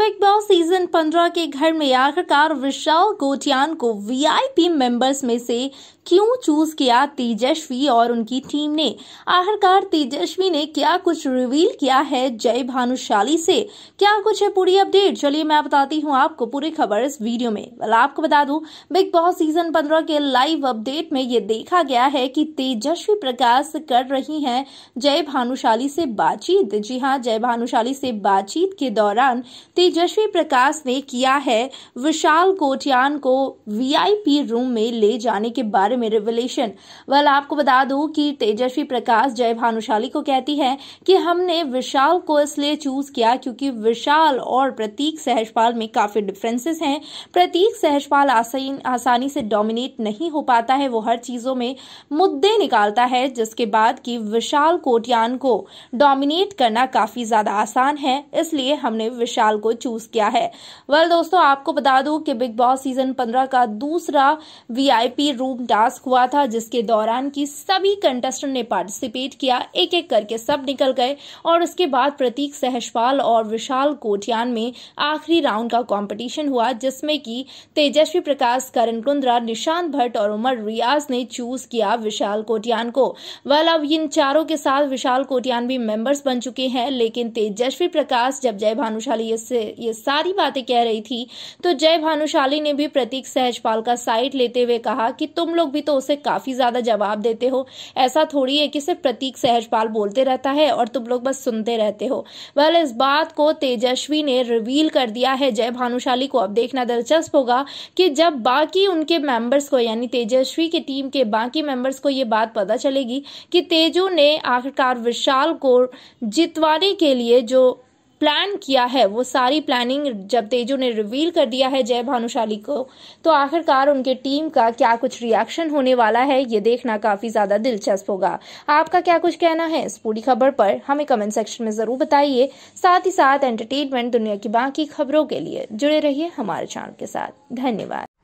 big boss season 15 के घर में आखिरकार विशाल गोटियान को वीआईपी मेंबर्स में से क्यों चूज किया तेजस्वी और उनकी टीम ने आखिरकार तेजस्वी ने क्या कुछ रिवील किया है जय भानुशाली से क्या कुछ है पूरी अपडेट चलिए मैं बताती हूँ आपको पूरी खबर इस वीडियो में वाला आपको बता दूं बिग बॉस सीजन पंद्रह के लाइव अपडेट में ये देखा गया है कि तेजस्वी प्रकाश कर रही है जय भानुशाली से बातचीत जी हाँ जय भानुशाली से बातचीत के दौरान तेजस्वी प्रकाश ने किया है विशाल कोटियान को वीआईपी रूम में ले जाने के बारे में रिवलेशन वेल आपको बता दूं कि तेजस्वी प्रकाश जय भानुशाली को कहती है कि हमने विशाल को इसलिए चूज किया क्योंकि विशाल और प्रतीक सहजपाल में काफी डिफरेंसेस हैं प्रतीक सहजपाल आसानी से डोमिनेट नहीं हो पाता है वो हर चीजों में मुद्दे निकालता है जिसके बाद की विशाल कोटियान को डोमिनेट करना काफी ज्यादा आसान है इसलिए हमने विशाल को चूज किया है वेल दोस्तों आपको बता दूं कि बिग बॉस सीजन पंद्रह का दूसरा वीआईपी रूम टास्क हुआ था जिसके दौरान की सभी कंटेस्टेंट ने पार्टिसिपेट किया एक एक करके सब निकल गए और उसके बाद प्रतीक सहजपाल और विशाल कोटियान में आखिरी राउंड का कंपटीशन हुआ जिसमें कि तेजस्वी प्रकाश करण कुंद्रा निशांत भट्ट और उमर रियाज ने चूज किया विशाल कोटियान को वेल अब इन चारों के साथ विशाल कोटियान भी मेंबर्स बन चुके हैं लेकिन तेजस्वी प्रकाश जब जय भानुशाली इससे से ये सारी बातें कह रही थी तो जय भानुशाली ने भी प्रतीक सहजपाल का साइड लेते हुए कहा कि तुम लोग भी तो उसे काफी ज्यादा जवाब देते हो ऐसा थोड़ी है कि सिर्फ प्रतीक सहजपाल बोलते रहता है और तुम लोग बस सुनते रहते हो वह इस बात को तेजस्वी ने रिवील कर दिया है जय भानुशाली को अब देखना दिलचस्प होगा कि जब बाकी उनके मेंबर्स को यानी तेजस्वी की टीम के बाकी मेंबर्स को ये बात पता चलेगी कि तेजू ने आखिरकार विशाल को जितवाने के लिए जो प्लान किया है वो सारी प्लानिंग जब तेजू ने रिवील कर दिया है जय भानुशाली को तो आखिरकार उनके टीम का क्या कुछ रिएक्शन होने वाला है ये देखना काफी ज्यादा दिलचस्प होगा आपका क्या कुछ कहना है इस पूरी खबर पर हमें कमेंट सेक्शन में जरूर बताइए साथ ही साथ एंटरटेनमेंट दुनिया की बाकी खबरों के लिए जुड़े रहिए हमारे चैनल के साथ धन्यवाद